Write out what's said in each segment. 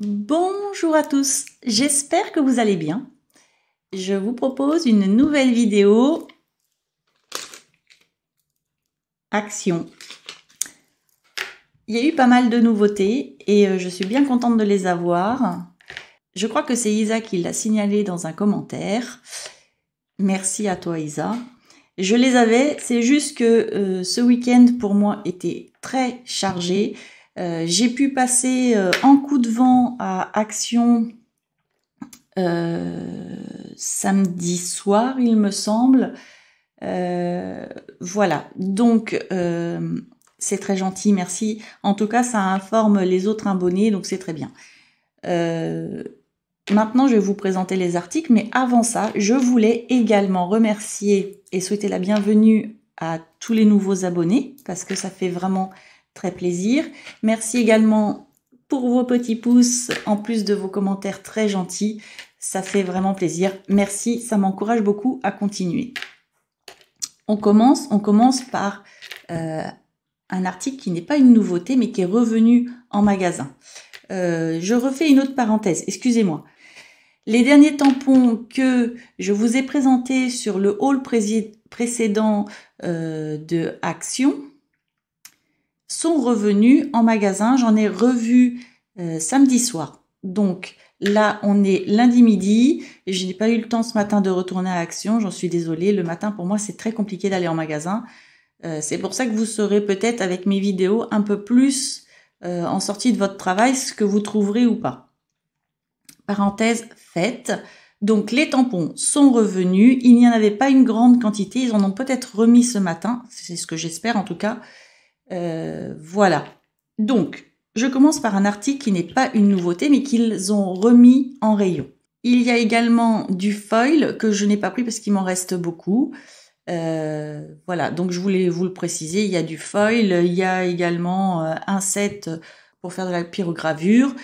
Bonjour à tous, j'espère que vous allez bien. Je vous propose une nouvelle vidéo action. Il y a eu pas mal de nouveautés et euh, je suis bien contente de les avoir. Je crois que c'est Isa qui l'a signalé dans un commentaire. Merci à toi Isa. Je les avais, c'est juste que euh, ce week-end pour moi était très chargé. Euh, j'ai pu passer euh, en coup de vent à Action euh, samedi soir, il me semble. voilà, donc c'est très gentil, merci. En tout cas, ça informe les autres abonnés, donc c'est très bien. Maintenant, je vais vous présenter les articles, mais avant ça, je voulais également remercier et souhaiter la bienvenue à tous les nouveaux abonnés, parce que ça fait vraiment plaisir. Merci également pour vos petits pouces, en plus de vos commentaires très gentils. Ça fait vraiment plaisir. Merci, ça m'encourage beaucoup à continuer. On commence, on commence par euh, un article qui n'est pas une nouveauté, mais qui est revenu en magasin. Euh, je refais une autre parenthèse, excusez-moi. Les derniers tampons que je vous ai présentés sur le hall précédent euh, de Action, sont revenus en magasin. J'en ai revu euh, samedi soir. Donc là, on est lundi midi. Je n'ai pas eu le temps ce matin de retourner à Action. J'en suis désolée. Le matin, pour moi, c'est très compliqué d'aller en magasin. Euh, c'est pour ça que vous saurez peut-être avec mes vidéos un peu plus euh, en sortie de votre travail ce que vous trouverez ou pas. Parenthèse faite. Donc les tampons sont revenus. Il n'y en avait pas une grande quantité. Ils en ont peut-être remis ce matin. C'est ce que j'espère en tout cas. Euh, voilà. Donc, je commence par un article qui n'est pas une nouveauté, mais qu'ils ont remis en rayon. Il y a également du foil que je n'ai pas pris parce qu'il m'en reste beaucoup. Euh, voilà, donc je voulais vous le préciser, il y a du foil, il y a également euh, un set pour faire de la pyrogravure.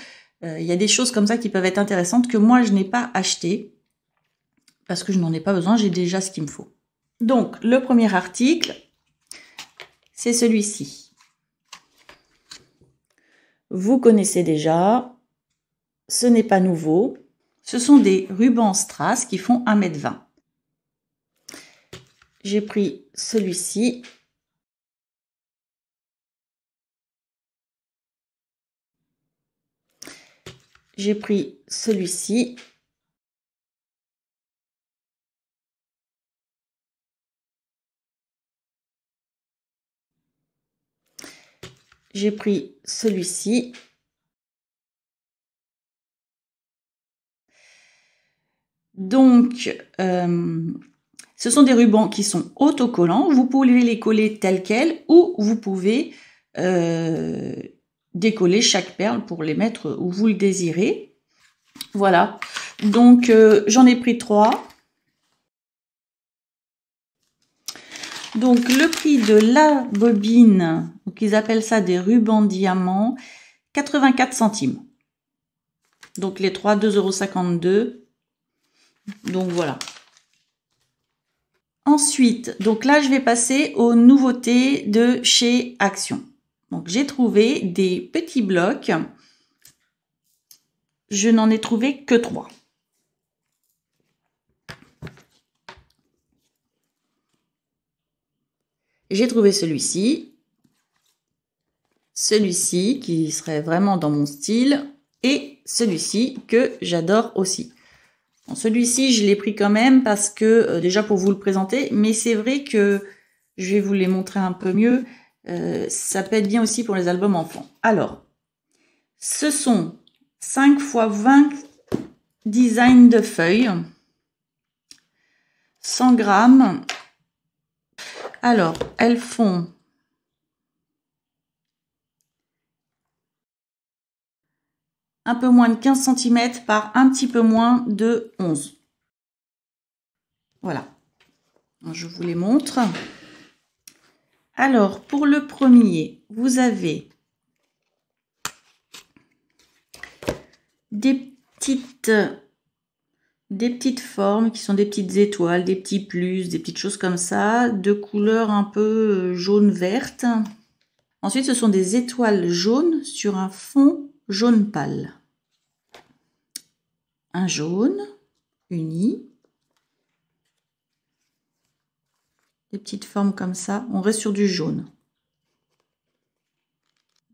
il y a des choses comme ça qui peuvent être intéressantes que moi je n'ai pas acheté parce que je n'en ai pas besoin, j'ai déjà ce qu'il me faut. Donc le premier article, c'est celui-ci. Vous connaissez déjà, ce n'est pas nouveau. Ce sont des rubans strass qui font 1m20. J'ai pris celui-ci. J'ai pris celui-ci J'ai pris celui-ci. Donc, euh, ce sont des rubans qui sont autocollants. Vous pouvez les coller tels quels ou vous pouvez euh, décoller chaque perle pour les mettre où vous le désirez. Voilà. Donc, euh, j'en ai pris trois. Donc le prix de la bobine, qu'ils ils appellent ça des rubans diamants, 84 centimes. Donc les 3, 2,52 euros. Donc voilà. Ensuite, donc là je vais passer aux nouveautés de chez Action. Donc j'ai trouvé des petits blocs. Je n'en ai trouvé que trois. J'ai trouvé celui-ci, celui-ci qui serait vraiment dans mon style et celui-ci que j'adore aussi. celui-ci, je l'ai pris quand même parce que, euh, déjà pour vous le présenter, mais c'est vrai que je vais vous les montrer un peu mieux. Euh, ça peut être bien aussi pour les albums enfants. Alors, ce sont 5 x 20 designs de feuilles, 100 grammes alors, elles font un peu moins de 15 cm par un petit peu moins de 11. Voilà. Je vous les montre. Alors, pour le premier, vous avez des petites des petites formes qui sont des petites étoiles, des petits plus, des petites choses comme ça, de couleur un peu euh, jaune-verte. Ensuite, ce sont des étoiles jaunes sur un fond jaune pâle. Un jaune uni. Des petites formes comme ça. On reste sur du jaune.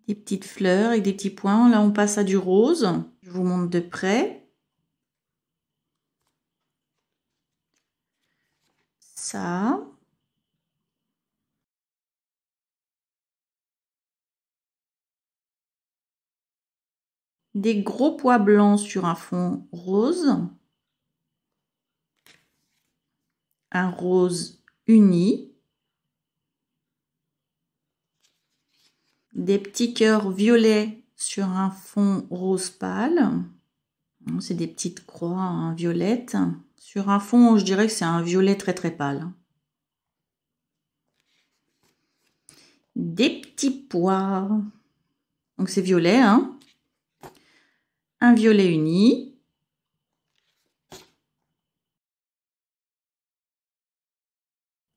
Des petites fleurs et des petits points. Là, on passe à du rose. Je vous montre de près. Des gros pois blancs sur un fond rose. Un rose uni. Des petits cœurs violets sur un fond rose pâle. C'est des petites croix hein, violettes sur un fond, je dirais que c'est un violet très très pâle. Des petits poires. Donc c'est violet, hein Un violet uni.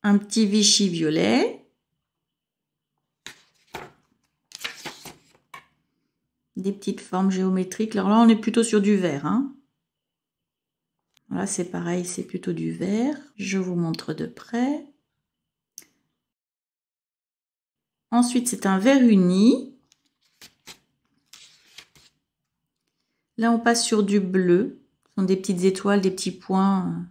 Un petit Vichy violet. Des petites formes géométriques. Alors là, on est plutôt sur du vert, hein Là, c'est pareil, c'est plutôt du vert. Je vous montre de près. Ensuite, c'est un vert uni. Là, on passe sur du bleu. Ce sont des petites étoiles, des petits points. Euh,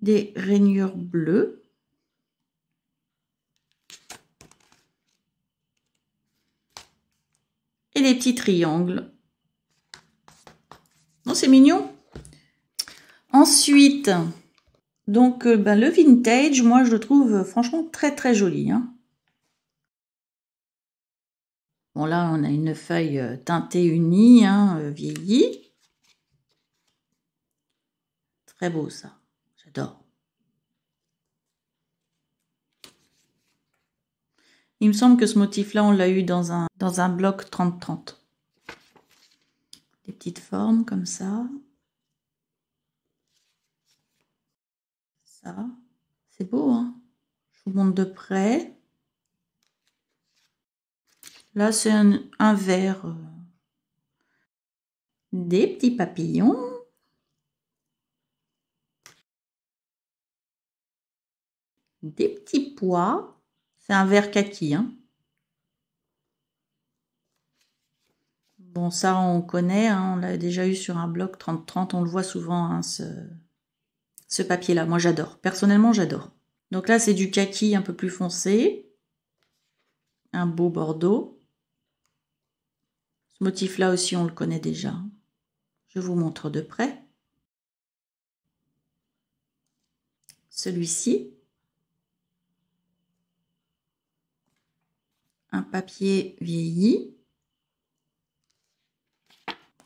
des rainures bleues. Et des petits triangles non, c'est mignon. Ensuite, donc euh, ben, le vintage, moi je le trouve euh, franchement très très joli. Hein. Bon là, on a une feuille euh, teintée unie, hein, vieillie. Très beau ça, j'adore. Il me semble que ce motif-là, on l'a eu dans un, dans un bloc 30-30 des petites formes comme ça. Ça, c'est beau, hein Je vous montre de près. Là, c'est un, verre. Euh, des petits papillons. Des petits pois. C'est un verre kaki, hein. Bon, ça, on connaît, hein, on l'a déjà eu sur un bloc 30-30, on le voit souvent, hein, ce, ce papier-là. Moi, j'adore. Personnellement, j'adore. Donc là, c'est du kaki un peu plus foncé. Un beau bordeaux. Ce motif-là aussi, on le connaît déjà. Je vous montre de près. Celui-ci. Un papier vieilli.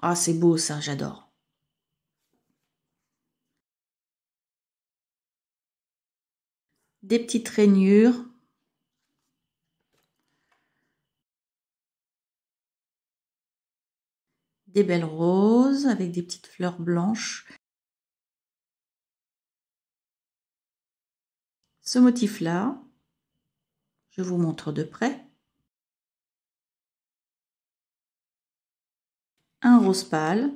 Ah, c'est beau ça, j'adore. Des petites rainures. Des belles roses avec des petites fleurs blanches. Ce motif-là, je vous montre de près. un rose pâle,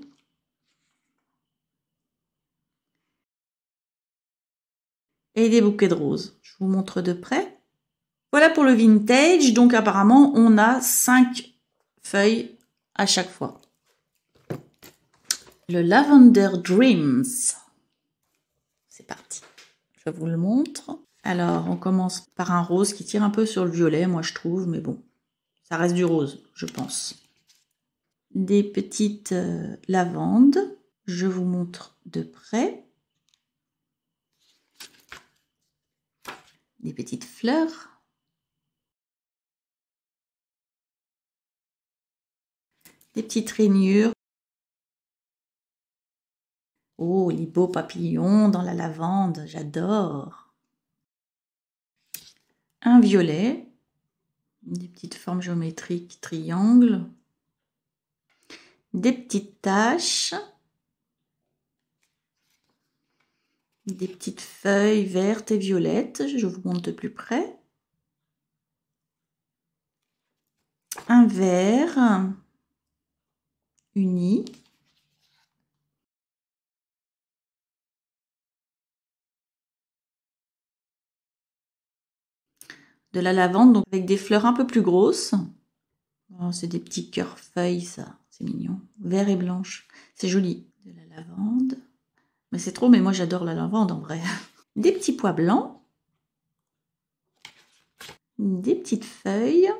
et des bouquets de roses. Je vous montre de près. Voilà pour le vintage. Donc apparemment, on a 5 feuilles à chaque fois. Le Lavender Dreams. C'est parti. Je vous le montre. Alors, on commence par un rose qui tire un peu sur le violet, moi je trouve, mais bon, ça reste du rose, je pense des petites euh, lavandes. Je vous montre de près. Des petites fleurs. Des petites rainures. Oh, les beaux papillons dans la lavande, j'adore. Un violet, des petites formes géométriques, triangles des petites taches, des petites feuilles vertes et violettes. Je vous montre de plus près. Un verre uni. De la lavande, donc avec des fleurs un peu plus grosses. Oh, c'est des petits cœurs feuilles, ça mignon. Vert et blanche. C'est joli. De la lavande. Mais c'est trop, mais moi j'adore la lavande en vrai. Des petits pois blancs. Des petites feuilles.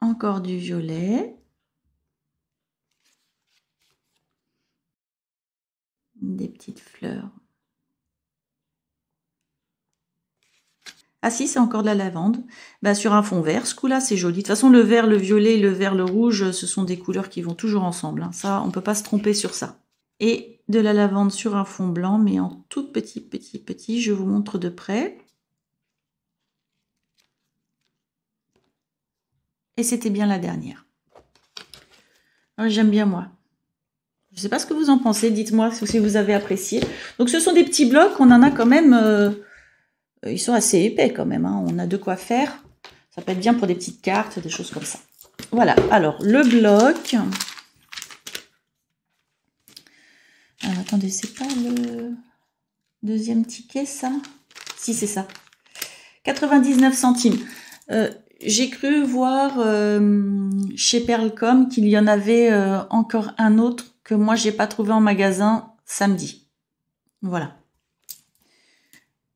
Encore du violet. Des petites fleurs Ah si, c'est encore de la lavande. Bah, sur un fond vert, ce coup-là, c'est joli. De toute façon, le vert, le violet, le vert, le rouge, ce sont des couleurs qui vont toujours ensemble. Hein. Ça, on peut pas se tromper sur ça. Et de la lavande sur un fond blanc, mais en tout petit, petit, petit. Je vous montre de près. Et c'était bien la dernière. Ah, j'aime bien moi. Je ne sais pas ce que vous en pensez. Dites-moi si vous avez apprécié. Donc, ce sont des petits blocs. On en a quand même... Euh, euh, ils sont assez épais quand même. Hein. On a de quoi faire. Ça peut être bien pour des petites cartes, des choses comme ça. Voilà, alors le bloc. attendez, c'est pas le deuxième ticket, ça Si, c'est ça. 99 centimes. Euh, j'ai cru voir euh, chez Perlcom qu'il y en avait encore un autre que moi j'ai pas trouvé en magasin samedi. Voilà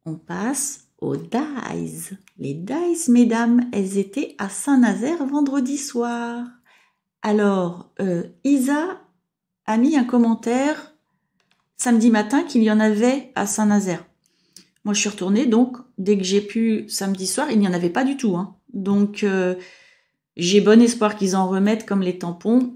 on passe aux dies. Les dies, mesdames, elles étaient à Saint-Nazaire vendredi soir. Alors, euh, Isa a mis un commentaire samedi matin qu'il y en avait à Saint-Nazaire. Moi, je suis retournée, donc, dès que j'ai pu samedi soir, il n'y en avait pas du tout. Hein. Donc, euh, j'ai bon espoir qu'ils en remettent comme les tampons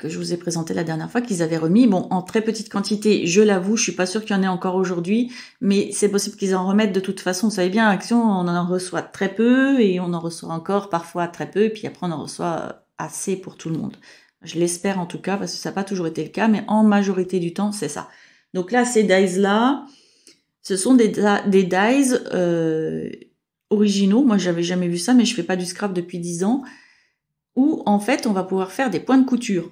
que je vous ai présenté la dernière fois qu'ils avaient remis. Bon, en très petite quantité, je l'avoue, je suis pas sûre qu'il y en ait encore aujourd'hui, mais c'est possible qu'ils en remettent de toute façon. Vous savez bien, Action, on en reçoit très peu et on en reçoit encore parfois très peu, et puis après on en reçoit euh, assez pour tout le monde. Je l'espère en tout cas, parce que ça n'a pas toujours été le cas, mais en majorité du temps, c'est ça. Donc là, ces dies-là, ce sont des, des dies euh, originaux. Moi, je j'avais jamais vu ça, mais je fais pas du scrap depuis 10 ans. Où, en fait, on va pouvoir faire des points de couture.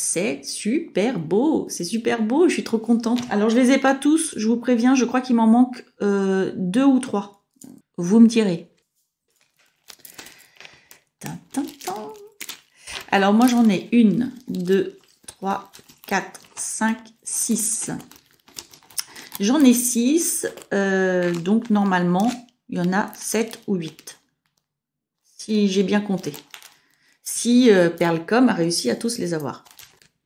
C'est super beau, c'est super beau, je suis trop contente. Alors je les ai pas tous, je vous préviens, je crois qu'il m'en manque euh, deux ou trois. Vous me direz. Alors moi j'en ai une, deux, trois, quatre, cinq, six. J'en ai six, euh, donc normalement il y en a sept ou huit. Si j'ai bien compté. Si euh, Perlecom a réussi à tous les avoir.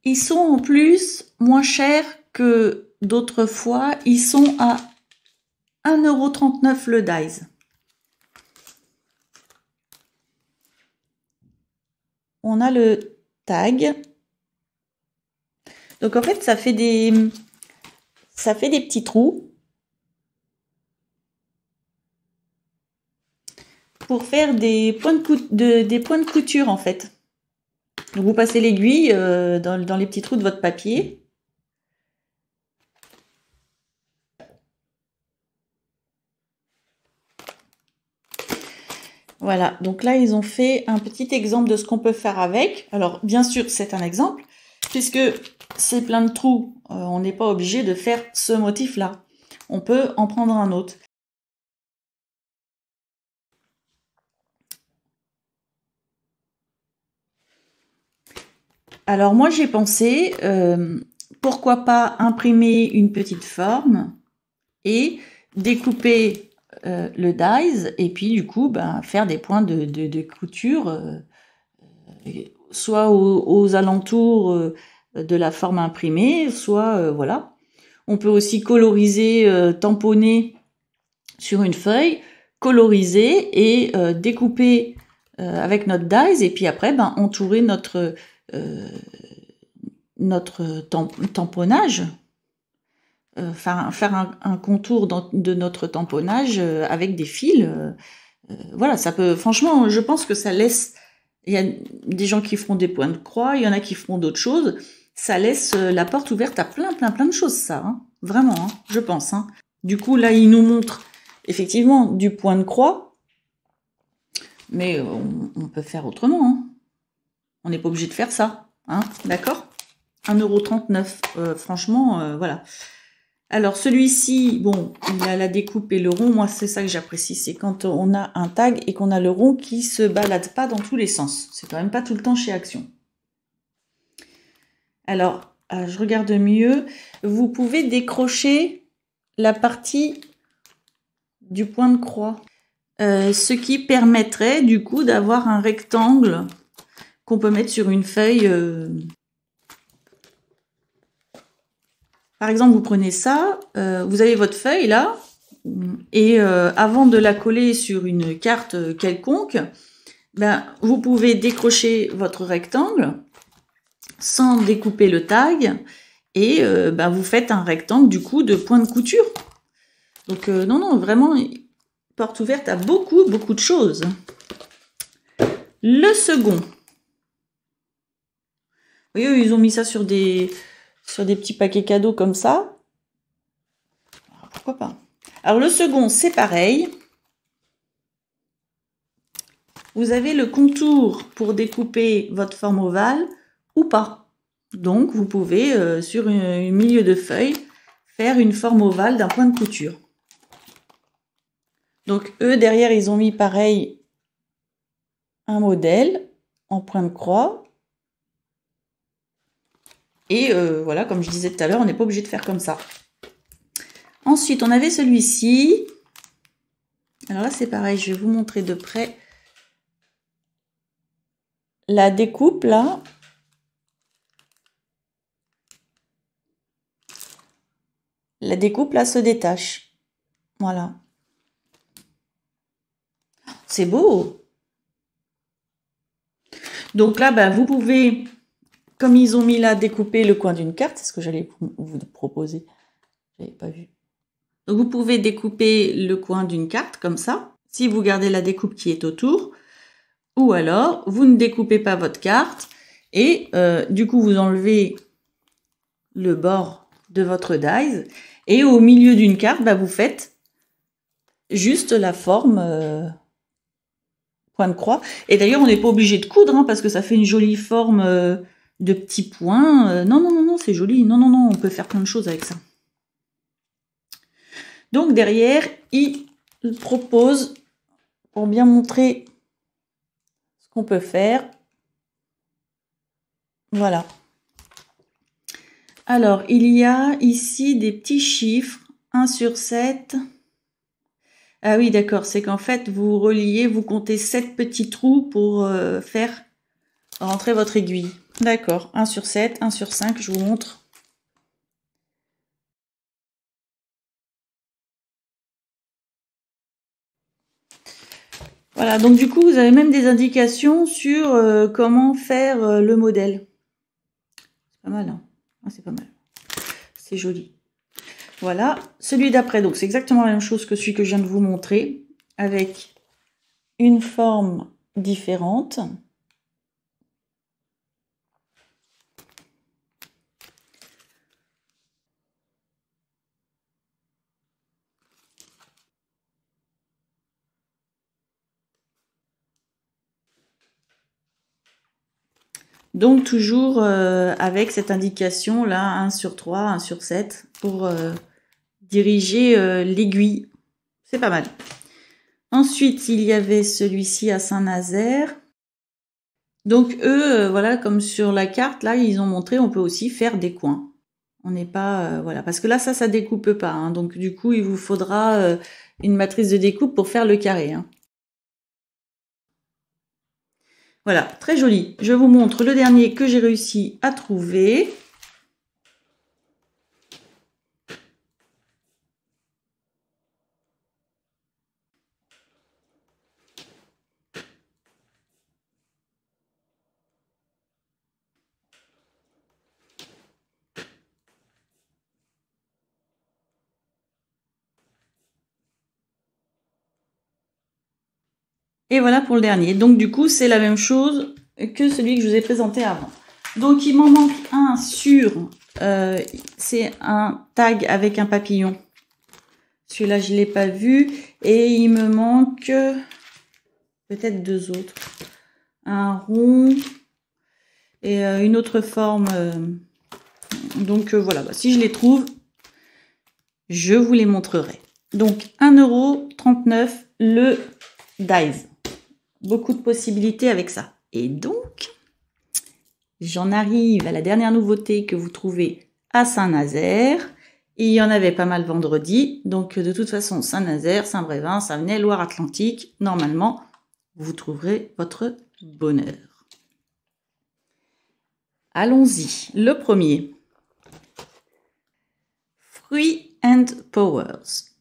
Ils sont en plus moins chers que d'autres fois. Ils sont à 1,39€ le dice. On a le tag. Donc en fait, ça fait des, ça fait des petits trous. pour faire des points de, des points de couture en fait vous passez l'aiguille euh, dans, les petits trous de votre papier. Voilà, donc là, ils ont fait un petit exemple de ce qu'on peut faire avec. Alors, bien sûr, c'est un exemple, puisque c'est plein de trous. Euh, on n'est pas obligé de faire ce motif-là. On peut en prendre un autre. Alors moi j'ai pensé, euh, pourquoi pas imprimer une petite forme et découper euh, le dies et puis du coup bah, faire des points de, couture, euh, soit aux, alentours de la forme imprimée, soit voilà. On peut aussi coloriser, tamponner sur une feuille, coloriser et découper avec notre dies et puis après ben, entourer notre euh, notre tamponnage, euh, faire, un, contour de notre tamponnage euh, avec des fils. voilà, ça peut. Franchement, je pense que ça laisse. Il y a des gens qui feront des points de croix, il y en a qui feront d'autres choses. Ça laisse la porte ouverte à plein, plein, plein de choses, ça. Hein. Vraiment, hein, je pense. Hein. Du coup, là, il nous montre effectivement du point de croix, mais on, on peut faire autrement. On n'est pas obligé de faire ça, hein, d'accord 1,39€, euh, franchement, euh, voilà. Alors celui-ci, bon, il a la découpe et le rond. Moi, c'est ça que j'apprécie, c'est quand on a un tag et qu'on a le rond qui se balade pas dans tous les sens. C'est quand même pas tout le temps chez Action. Alors, euh, je regarde mieux. Vous pouvez décrocher la partie du point de croix, ce qui permettrait du coup d'avoir un rectangle on peut mettre sur une feuille. Euh, par exemple, vous prenez ça, euh, vous avez votre feuille là, et euh, avant de la coller sur une carte quelconque, ben, vous pouvez décrocher votre rectangle sans découper le tag, et ben, vous faites un rectangle du coup de point de couture. Donc non, non, vraiment, porte ouverte à beaucoup, beaucoup de choses. Le second, oui, eux, ils ont mis ça sur des, sur des petits paquets cadeaux comme ça. pourquoi pas Alors, le second, c'est pareil. Vous avez le contour pour découper votre forme ovale ou pas. Donc, vous pouvez, euh, sur un milieu de feuille, faire une forme ovale d'un point de couture. Donc, eux, derrière, ils ont mis pareil un modèle en point de croix et euh, voilà, comme je disais tout à l'heure, on n'est pas obligé de faire comme ça. Ensuite, on avait celui-ci. Alors là, c'est pareil, je vais vous montrer de près la découpe là. La découpe là se détache. Voilà. C'est beau. Donc là, ben, vous pouvez comme ils ont mis là découper le coin d'une carte, c'est ce que j'allais vous proposer. J'avais pas vu. Donc vous pouvez découper le coin d'une carte comme ça, si vous gardez la découpe qui est autour, ou alors vous ne découpez pas votre carte et euh, du coup vous enlevez le bord de votre dice. et au milieu d'une carte, bah, vous faites juste la forme euh, point de croix. Et d'ailleurs, on n'est pas obligé de coudre hein, parce que ça fait une jolie forme. Euh, de petits points. Euh, non, non, non, non, c'est joli. Non, non, non, on peut faire plein de choses avec ça. Donc derrière, il propose, pour bien montrer ce qu'on peut faire, voilà. Alors, il y a ici des petits chiffres, 1 sur 7. Ah oui, d'accord, c'est qu'en fait, vous reliez, vous comptez sept petits trous pour euh, faire rentrer votre aiguille. D'accord, 1 sur 7, 1 sur 5, je vous montre. Voilà, donc du coup, vous avez même des indications sur euh, comment faire euh, le modèle. C'est pas mal, hein ah, C'est pas mal. C'est joli. Voilà, celui d'après, donc c'est exactement la même chose que celui que je viens de vous montrer, avec une forme différente. Donc toujours euh, avec cette indication là, 1 sur 3, 1 sur 7, pour euh, diriger euh, l'aiguille. C'est pas mal. Ensuite, il y avait celui-ci à Saint-Nazaire. Donc eux, voilà, comme sur la carte, là, ils ont montré, on peut aussi faire des coins. On n'est pas... voilà, parce que là, ça, ça découpe pas. Hein. donc du coup, il vous faudra une matrice de découpe pour faire le carré. Hein. Voilà, très joli. Je vous montre le dernier que j'ai réussi à trouver. Et voilà pour le dernier. Donc du coup, c'est la même chose que celui que je vous ai présenté avant. Donc il m'en manque un sur... Euh, c'est un tag avec un papillon. Celui-là, je ne l'ai pas vu. Et il me manque peut-être deux autres. Un rond et euh, une autre forme. Euh, donc voilà, bah, si je les trouve, je vous les montrerai. Donc 1,39€ le dive beaucoup de possibilités avec ça. Et donc, j'en arrive à la dernière nouveauté que vous trouvez à Saint-Nazaire. Il y en avait pas mal vendredi, donc de toute façon, Saint-Nazaire, Saint-Brévin, Saint-Venay, Loire-Atlantique, normalement, vous trouverez votre bonheur. Allons-y. Le premier. fruit and Powers.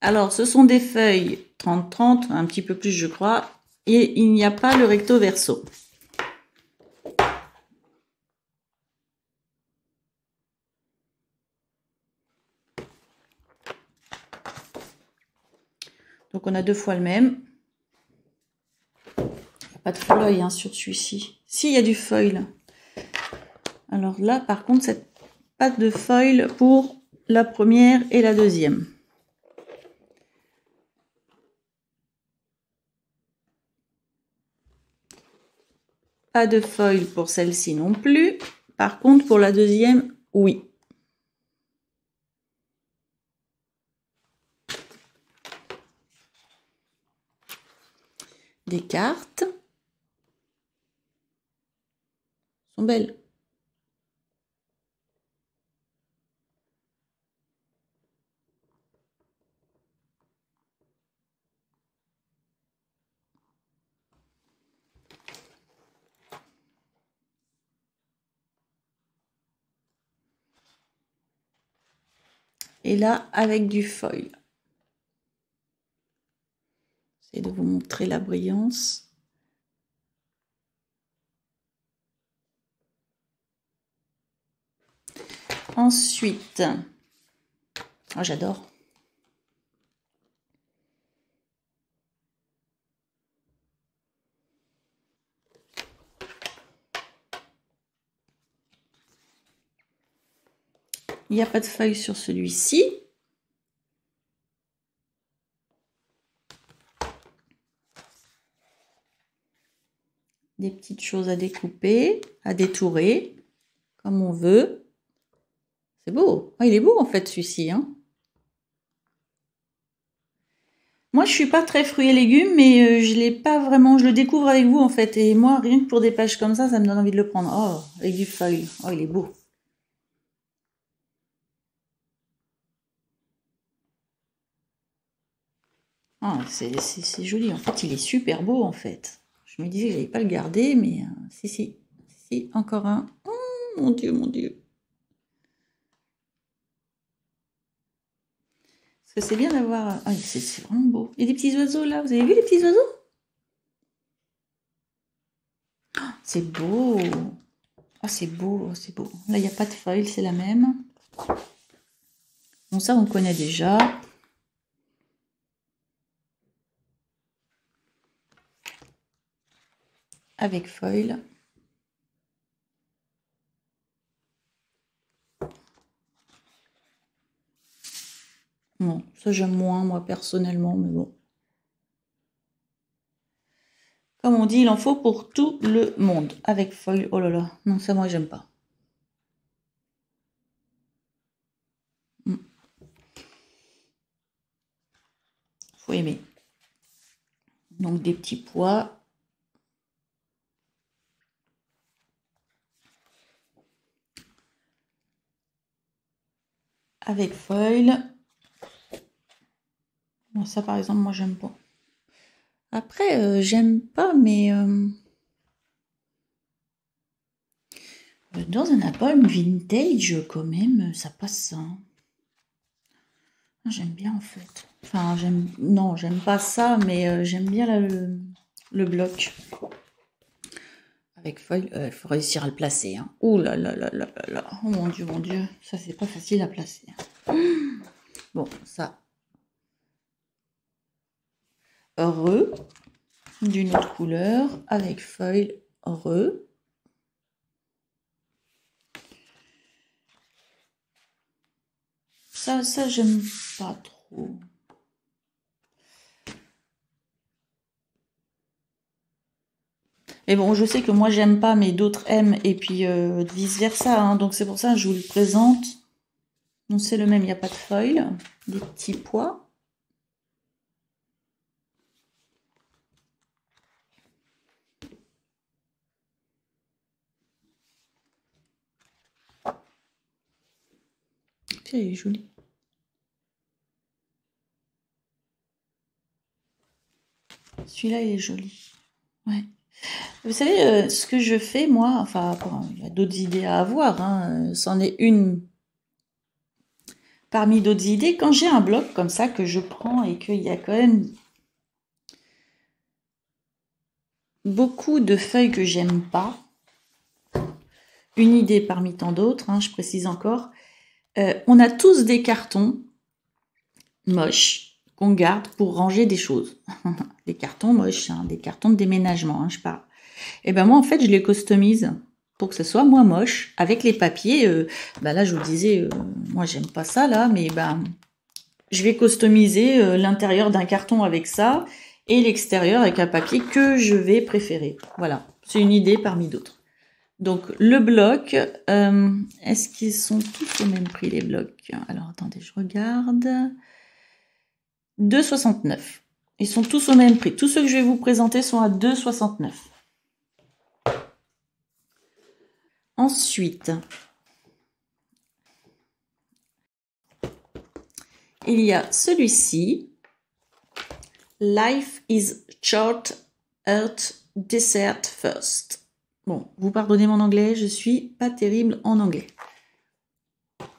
Alors, ce sont des feuilles 30-30, un petit peu plus, je crois, et il n'y a pas le recto verso. Donc on a deux fois le même. Il n'y a pas de feuille hein, sur celui-ci. Si, y a du feuille. Alors là, par contre, pas de feuille pour la première et la deuxième. de foil pour celle-ci non plus. Par contre, pour la deuxième, oui. Des cartes. sont belles. et là avec du foil. J'essaie de vous montrer la brillance. Ensuite, oh, j'adore. Il n'y a pas de feuille sur celui-ci. Des petites choses à découper, à détourer, comme on veut. C'est beau. Ah, il est beau en fait celui-ci. Hein. moi, je suis pas très fruits et légumes, mais euh, je l'ai pas vraiment. Je le découvre avec vous en fait. Et moi, rien que pour des pages comme ça, ça me donne envie de le prendre. Oh, avec du feuille. Oh, il est beau. Ah, c'est joli. En fait, il est super beau, en fait. Je me disais que je n'allais pas le garder, mais euh, si, si, si, encore un. Oh, mon Dieu, mon Dieu. c'est bien d'avoir... Euh, ah, c'est vraiment beau. Il y a des petits oiseaux, là. Vous avez vu les petits oiseaux oh, C'est beau. Oh, c'est beau, oh, c'est beau. Là, il n'y a pas de feuilles, c'est la même. Bon, ça, on connaît déjà. avec foil. Bon, ça j'aime moins moi personnellement, mais bon. Comme on dit, il en faut pour tout le monde. Avec foil, oh là là, non, ça moi j'aime pas. Hmm. Faut aimer. Donc des petits pois, avec foil. Bon, ça par exemple, moi j'aime pas. Après, euh, j'aime pas, mais euh, dans un Apple vintage, quand même, ça passe. J'aime bien en fait. Enfin, j'aime. Non, j'aime pas ça, mais euh, j'aime bien le bloc. Avec feuille, il faut réussir à le placer. Hein. Ouh là là là là là Oh mon dieu, mon dieu. Ça, c'est pas facile à placer. Hein. Bon, ça. Heureux. D'une autre couleur. Avec feuille. heureux. Ça, ça, j'aime pas trop. Et bon, je sais que moi j'aime pas, mais d'autres aiment, et puis euh, vice versa. Hein. donc c'est pour ça que je vous le présente. Donc c'est le même, il n'y a pas de feuille, des petits pois. il est joli. Celui-là, il est joli. Ouais. Vous savez, euh, ce que je fais, moi, enfin, il y a d'autres idées à avoir, hein, c'en est une parmi d'autres idées. Quand j'ai un bloc comme ça que je prends et qu'il y a quand même beaucoup de feuilles que j'aime pas, une idée parmi tant d'autres, hein, je précise encore, euh, on a tous des cartons moches qu'on garde pour ranger des choses. des cartons moches, hein, des cartons de déménagement, hein, je parle. Et eh ben moi en fait je les customise pour que ce soit moins moche avec les papiers. Euh, bah là je vous disais, euh, moi j'aime pas ça là, mais ben je vais customiser euh, l'intérieur d'un carton avec ça et l'extérieur avec un papier que je vais préférer. Voilà, c'est une idée parmi d'autres. Donc le bloc, est-ce qu'ils sont tous au même prix les blocs Alors attendez, je regarde. 2,69. Ils sont tous au même prix. Tous ceux que je vais vous présenter sont à 2,69. Ensuite, il y a celui-ci. Life is short, earth, dessert first. Bon, vous pardonnez mon anglais, je suis pas terrible en anglais.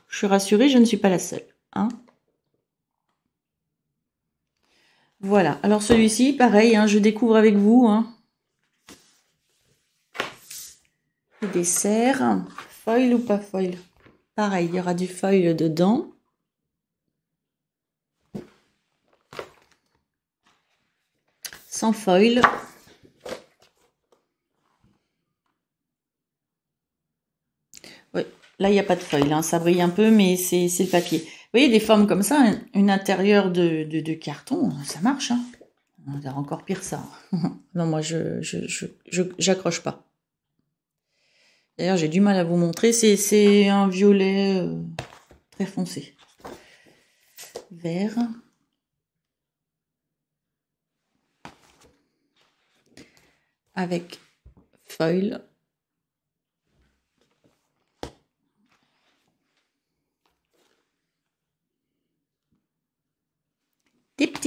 Je suis rassurée, je ne suis pas la seule. Hein Voilà, alors celui-ci, pareil, hein, je découvre avec vous. Hein. Dessert, foil ou pas foil Pareil, il y aura du foil dedans. Sans foil. Oui, là, il n'y a pas de foil, hein. ça brille un peu, mais c'est le papier. Vous voyez, des formes comme ça, une intérieure de, carton, ça marche. Hein. On dirait encore pire ça. non, moi, je n'accroche pas. D'ailleurs, j'ai du mal à vous montrer. C'est un violet euh, très foncé. Vert. Avec feuille.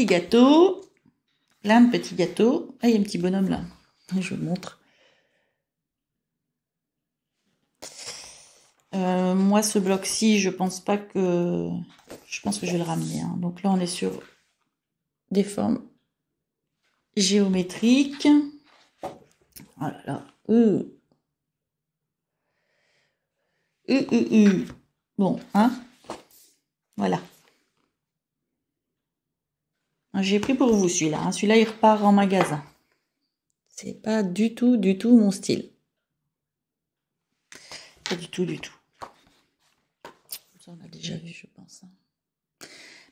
gâteau. Là, un petit gâteau. Ah, il y a un petit bonhomme là. Je vous montre. Euh, moi, ce bloc-ci, je pense pas que. Je pense que je vais le ramener. Hein. Donc là, on est sur des formes géométriques. Voilà. Ah là bon, hein. Voilà. J'ai pris pour vous celui-là. Hein. Celui-là, il repart en magasin. C'est pas du tout, du tout mon style. Pas du tout, du tout. Ça, on a déjà vu, je pense. Hein.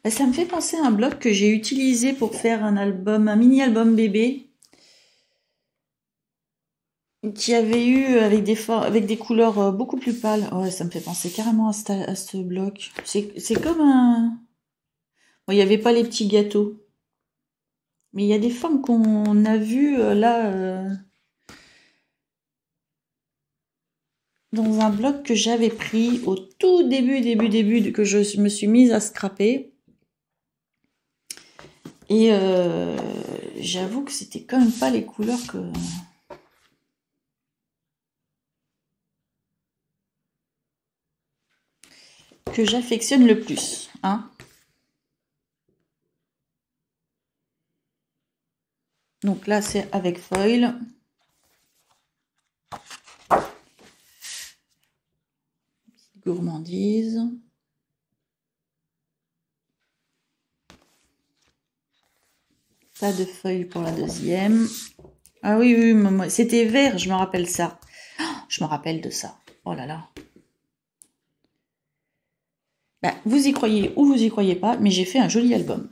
Bah, ça me fait penser à un bloc que j'ai utilisé pour faire un album, un mini-album bébé. Qui avait eu euh, avec des, couleurs euh, beaucoup plus pâles. ça me fait penser carrément à, ce bloc. C'est comme un. il n'y avait pas les petits gâteaux. Mais il y a des formes qu'on a vues euh, là euh, dans un blog que j'avais pris au tout début, début, début que je me suis mise à scraper. Et euh, j'avoue que c'était quand même pas les couleurs que. que j'affectionne le plus. Hein Donc là, c'est avec foil. gourmandise. Pas de feuilles pour la deuxième. Ah oui, oui, c'était vert, je me rappelle ça. Oh, je me rappelle de ça. Oh là là. Bah, vous y croyez ou vous y croyez pas, mais j'ai fait un joli album.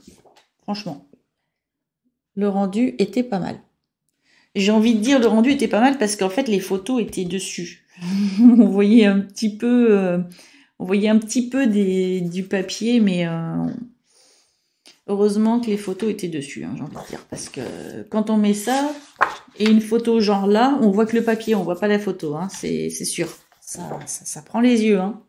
Franchement le rendu était pas mal. J'ai envie de dire le rendu était pas mal parce qu'en fait les photos étaient dessus. on voyait un petit peu, euh, on voyait un petit peu des, du papier, mais euh, heureusement que les photos étaient dessus, hein, j'ai envie de dire, parce que quand on met ça et une photo genre là, on voit que le papier, on voit pas la photo, hein, c'est sûr. Ça, ça, prend les yeux. Hein.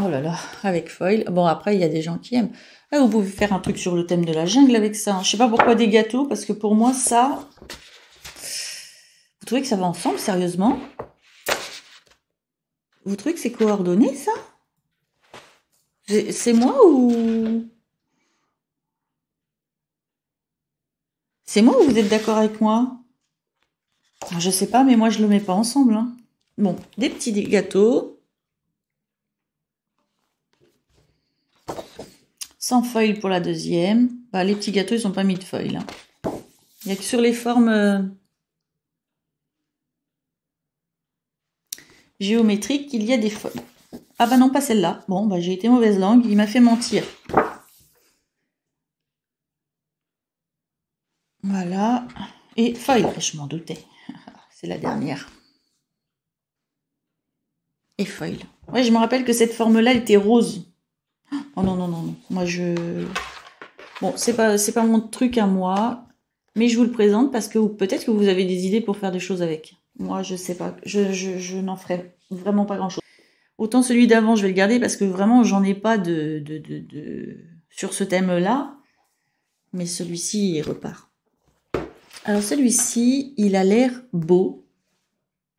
Oh là là, avec foil. Bon, après, il y a des gens qui aiment. vous eh, pouvez faire un truc sur le thème de la jungle avec ça. Hein. Je ne sais pas pourquoi des gâteaux, parce que pour moi, ça... Vous trouvez que ça va ensemble, sérieusement Vous trouvez que c'est coordonné, ça C'est moi ou... C'est moi ou vous êtes d'accord avec moi ah, Je sais pas, mais moi, je le mets pas ensemble. Hein. Bon, des petits gâteaux. Sans feuilles pour la deuxième. Bah, les petits gâteaux, ils n'ont pas mis de feuilles Il n'y a que sur les formes euh, géométriques qu'il y a des feuilles. Ah bah non, pas celle-là. Bon, bah j'ai été mauvaise langue, il m'a fait mentir. Voilà. Et feuille, bah, je m'en doutais. C'est la dernière. Et feuille. Ouais, je me rappelle que cette forme-là, était rose. Oh non, non, non, non. Moi, je. Bon, c'est pas, pas mon truc à moi, mais je vous le présente parce que peut-être que vous avez des idées pour faire des choses avec. Moi, je sais pas. Je, n'en ferai vraiment pas grand-chose. Autant celui d'avant, je vais le garder parce que vraiment, j'en ai pas de, de, de, sur ce thème-là. Mais celui-ci, il repart. Alors celui-ci, il a l'air beau,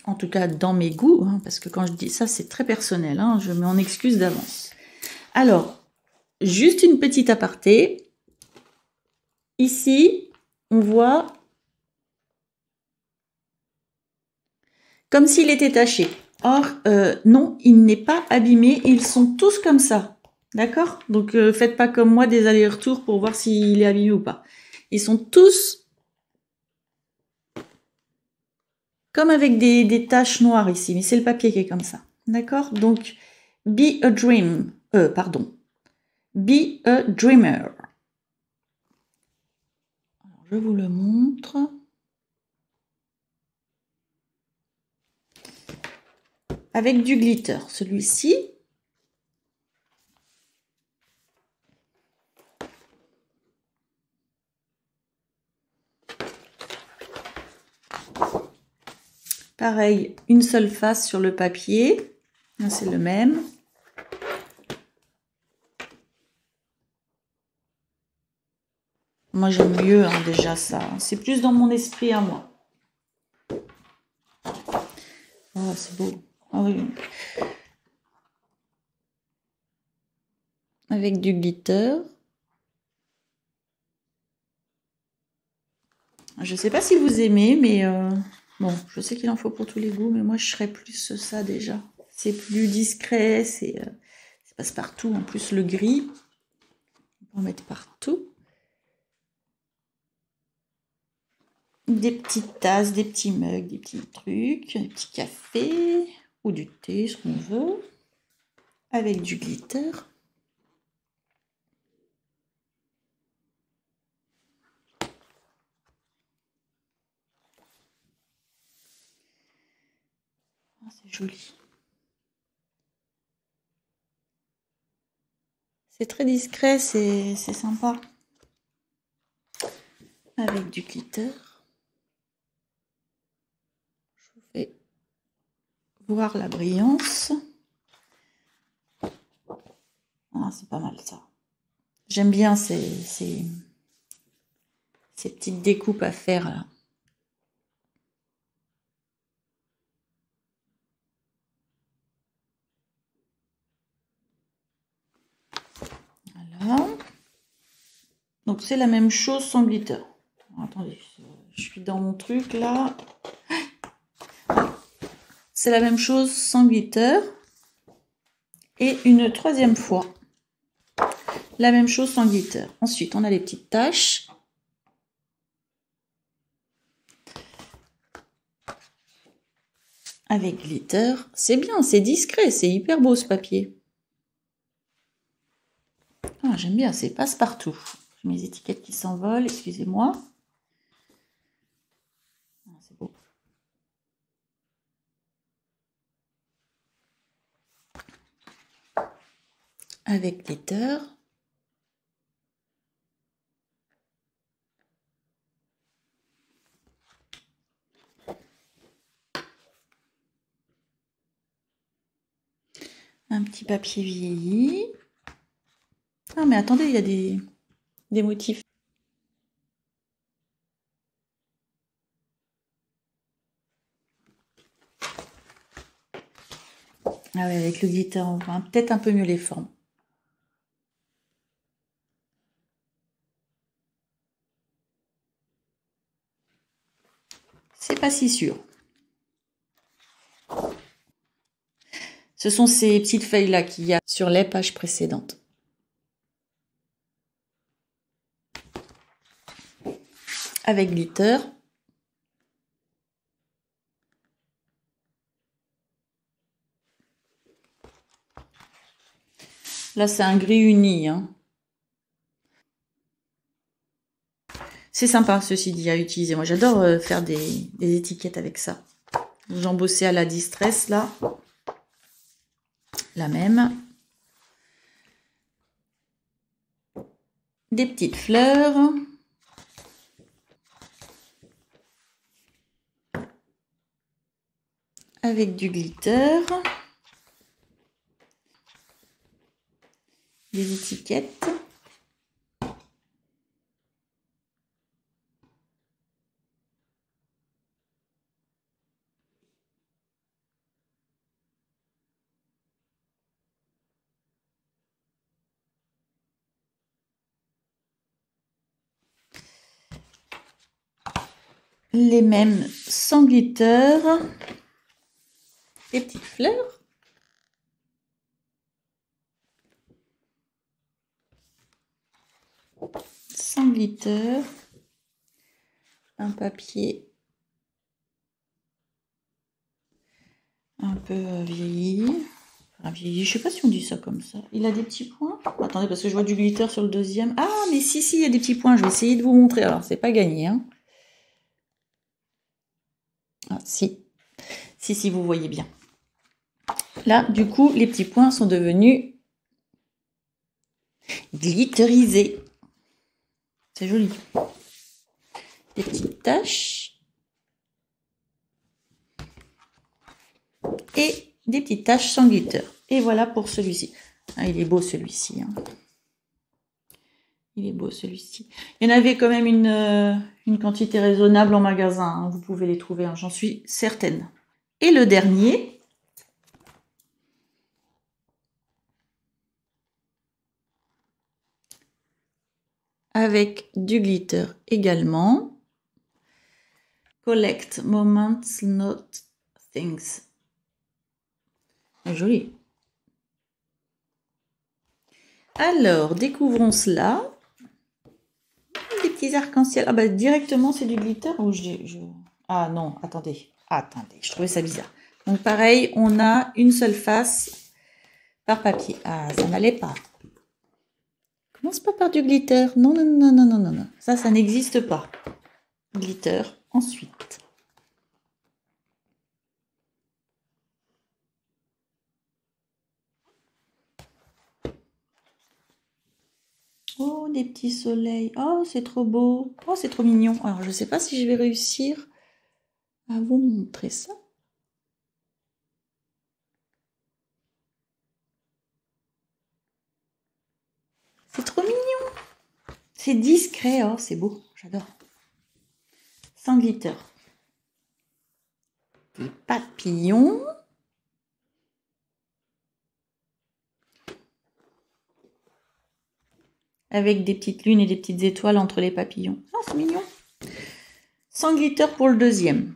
en tout cas dans mes goûts, hein, parce que quand je dis ça, c'est très personnel, hein. je m'en excuse d'avance. Alors, juste une petite aparté. Ici, on voit comme s'il était taché. Or, euh, non, il n'est pas abîmé. Ils sont tous comme ça. D'accord Donc, ne euh, faites pas comme moi des allers-retours pour voir s'il est abîmé ou pas. Ils sont tous comme avec des taches noires ici. Mais c'est le papier qui est comme ça. D'accord Donc, be a dream. Euh, pardon. Be a dreamer. je vous le montre. Avec du glitter, celui-ci. Pareil, une seule face sur le papier. C'est le même. Moi, j'aime mieux hein, déjà ça. C'est plus dans mon esprit à moi. Ah, c'est beau. Ah Avec du glitter. Je ne sais pas si vous aimez, mais euh, bon, je sais qu'il en faut pour tous les goûts, mais moi, je serais plus ça déjà. C'est plus discret, c'est euh, passe partout. En plus, le gris, on va en mettre partout. des petites tasses, des petits mugs, des petits trucs, un petit café ou du thé, ce qu'on veut, avec du glitter. Oh, c'est joli. C'est très discret, c'est sympa. Avec du glitter. voir la brillance. Ah, c'est pas mal ça. J'aime bien ces, ces, petites découpes à faire là. Donc c'est la même chose sans glitter. Attendez, je suis dans mon truc là. Ah, c'est la même chose sans glitter, Et une troisième fois, la même chose sans glitter. Ensuite, on a les petites tâches. Avec glitter, c'est bien, c'est discret, c'est hyper beau ce papier. Ah, j'aime bien, c'est passe-partout. Mes étiquettes qui s'envolent, excusez-moi. avec heures, Un petit papier vieilli. Ah mais attendez, il y a des, motifs. Ah avec le glitter, on voit peut-être un peu mieux les formes. c'est pas si sûr. Ce sont ces petites feuilles-là qu'il y a sur les pages précédentes. Avec glitter. Là, c'est un gris uni. Hein. C'est sympa, ceci dit, à utiliser. Moi, j'adore euh, faire des, étiquettes avec ça. J'en bossais à la Distress, là. La même. Des petites fleurs. Avec du glitter. Des étiquettes. les mêmes sangliteurs. Des petites fleurs. glitter, Un papier un peu euh, vieilli. Enfin, vieilli, je sais pas si on dit ça comme ça. Il a des petits points. Attendez, parce que je vois du glitter sur le deuxième. Ah, mais si, si, il y a des petits points. Je vais essayer de vous montrer. Alors, c'est pas gagné. Hein. Ah, si. Si, si, vous voyez bien. Là, du coup, les petits points sont devenus glitterisés. C'est joli. Des petites taches. Et des petites taches sans glitter. Et voilà pour celui-ci. Ah, il est beau celui-ci. Hein. Il est beau celui-ci. Il y en avait quand même une, euh, quantité raisonnable en magasin. Hein. Vous pouvez les trouver, hein, j'en suis certaine. Et le dernier, avec du glitter également. Collect Moments Not Things. Ah, joli. Alors, découvrons cela arc en ciel Ah bah directement, c'est du glitter ou je, je... Ah non, attendez. Ah, attendez, je trouvais ça bizarre. Donc pareil, on a une seule face par papier. Ah, ça n'allait pas. Commence pas par du glitter. Non, non, non, non, non, non. Ça, ça n'existe pas. Glitter, ensuite. Oh, des petits soleils. Oh, c'est trop beau. Oh, c'est trop mignon. Alors, je ne sais pas si je vais réussir à vous montrer ça. C'est trop mignon. C'est discret. Oh, c'est beau. J'adore. sans glitter Des papillons. avec des petites lunes et des petites étoiles entre les papillons. Ah, c'est mignon. Sans glitter pour le deuxième.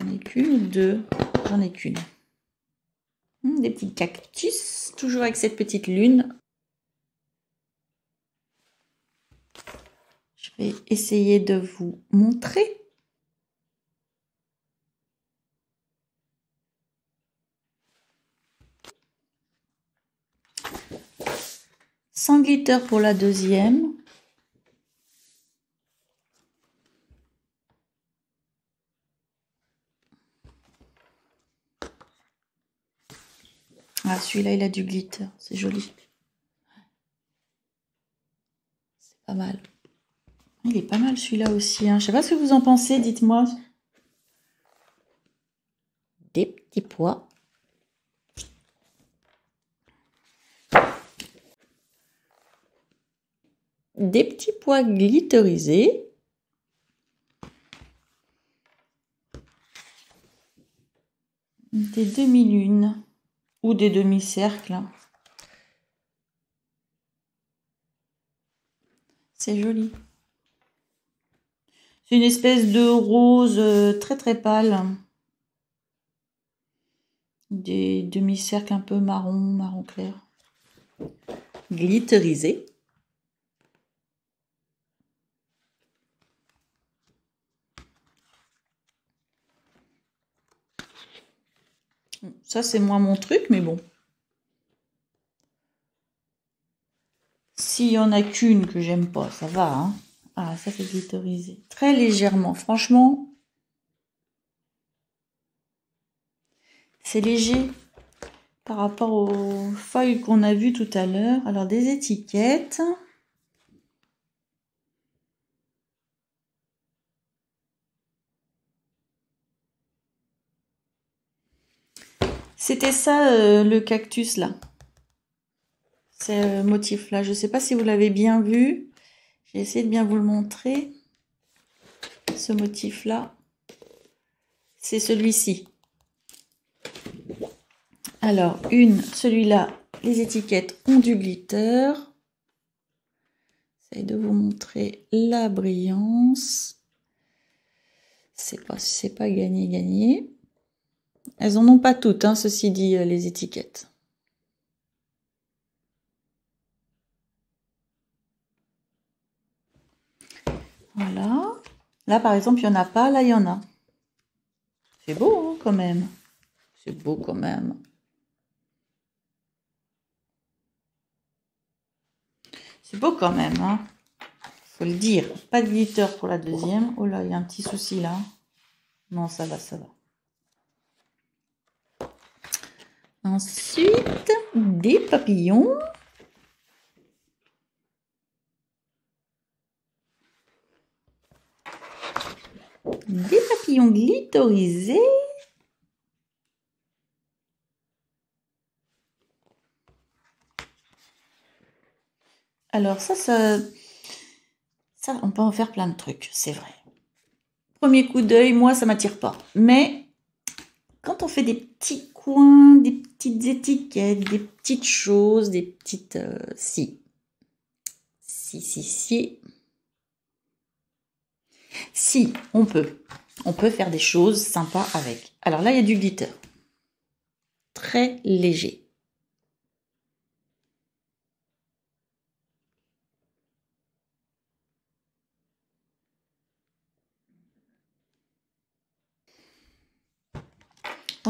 J'en ai qu'une, deux, j'en ai qu'une. Hmm, des petits cactus, toujours avec cette petite lune. Je vais essayer de vous montrer. Sans glitter pour la deuxième. Ah, celui-là, il a du glitter. C'est joli. C'est pas mal. Il est pas mal celui-là aussi. Je hein. Je sais pas ce que vous en pensez, dites-moi. Des petits pois. des petits pois glitterisés. Des demi-lunes ou des demi-cercles. C'est joli. C'est une espèce de rose euh, très très pâle. Des demi-cercles un peu marron, marron clair. Glitterisés. Ça, c'est moins mon truc, mais bon. S'il y en a qu'une que j'aime pas, ça va. Hein. ah, ça c'est glitteriser Très légèrement, franchement. C'est léger par rapport aux feuilles qu'on a vues tout à l'heure. Alors, des étiquettes. ça euh, le cactus là. Ce euh, motif là. Je sais pas si vous l'avez bien vu. J'ai essayé de bien vous le montrer. Ce motif là. C'est celui-ci. Alors, une, celui-là, les étiquettes ont du glitter. J'essaie de vous montrer la brillance. C'est pas, c'est pas gagné, gagné. Elles en ont pas toutes, hein, ceci dit, euh, les étiquettes. Voilà. Là, par exemple, il n'y en a pas, là, il y en a. C'est beau, hein, quand même. C'est beau, quand même. C'est beau, quand même. Il hein. Faut le dire. Pas de glitter pour la deuxième. Oh là, il y a un petit souci, là. Non, ça va, ça va. Ensuite, des papillons. Des papillons glitorisés. Alors ça, ça, ça, on peut en faire plein de trucs, c'est vrai. Premier coup d'œil, moi, ça m'attire pas. Mais quand on fait des petits des petites étiquettes, des petites choses, des petites... Euh, si. Si, si, si. Si, on peut. On peut faire des choses sympas avec. Alors là, il y a du glitter. Très léger.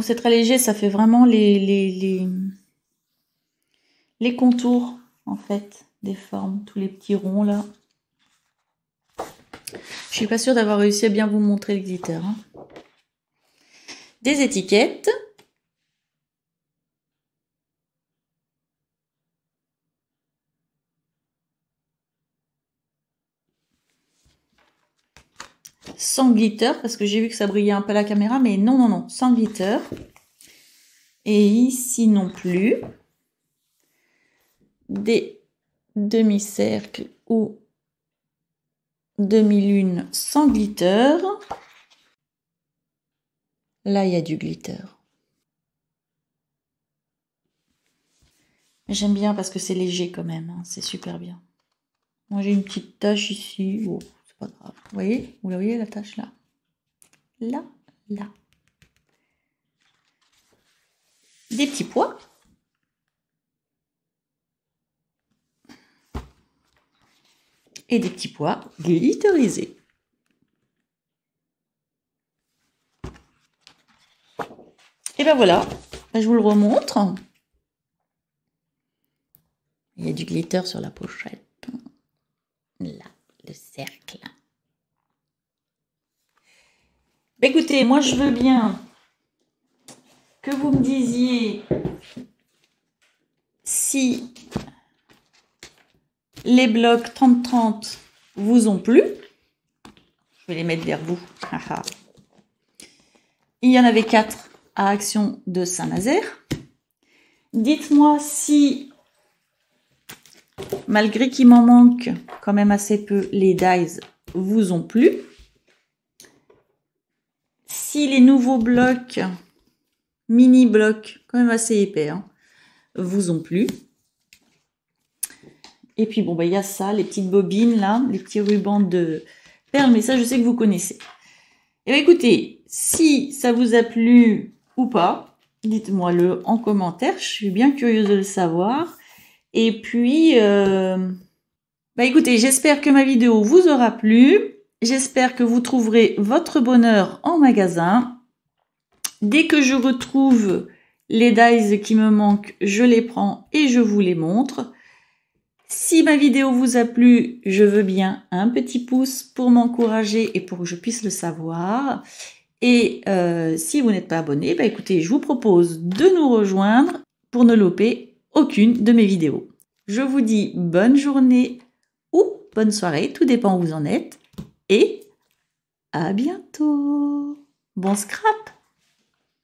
c'est très léger, ça fait vraiment les, contours, en fait, des formes, tous les petits ronds, là. Je suis pas sûre d'avoir réussi à bien vous montrer le glitter. Hein. Des étiquettes. sans glitter, parce que j'ai vu que ça brillait un peu la caméra, mais non, non, non, sans glitter. Et ici non plus, des demi-cercles ou demi lunes sans glitter. Là, il y a du glitter. J'aime bien parce que c'est léger quand même, hein. c'est super bien. Moi j'ai une petite tache ici pas grave. Vous voyez Vous la voyez la tâche là Là, là. Des petits pois. Et des petits pois glitterisés. Et ben voilà, ben, je vous le remontre. Il y a du glitter sur la pochette. Là le cercle. Bah, écoutez, moi je veux bien que vous me disiez si les blocs 30-30 vous ont plu. Je vais les mettre vers vous. Il y en avait quatre à Action de Saint-Nazaire. Dites-moi si Malgré qu'il m'en manque quand même assez peu, les dies vous ont plu. Si les nouveaux blocs, mini blocs, quand même assez épais, hein, vous ont plu. Et puis bon, bah, il y a ça, les petites bobines là, les petits rubans de perles, mais ça je sais que vous connaissez. Et eh écoutez, si ça vous a plu ou pas, dites-moi le en commentaire, je suis bien curieuse de le savoir. Et puis, euh, bah écoutez, j'espère que ma vidéo vous aura plu. J'espère que vous trouverez votre bonheur en magasin. Dès que je retrouve les dies qui me manquent, je les prends et je vous les montre. Si ma vidéo vous a plu, je veux bien un petit pouce pour m'encourager et pour que je puisse le savoir. Et euh, si vous n'êtes pas abonné, bah écoutez, je vous propose de nous rejoindre pour ne louper aucune de mes vidéos. Je vous dis bonne journée ou bonne soirée, tout dépend où vous en êtes, et à bientôt. Bon scrap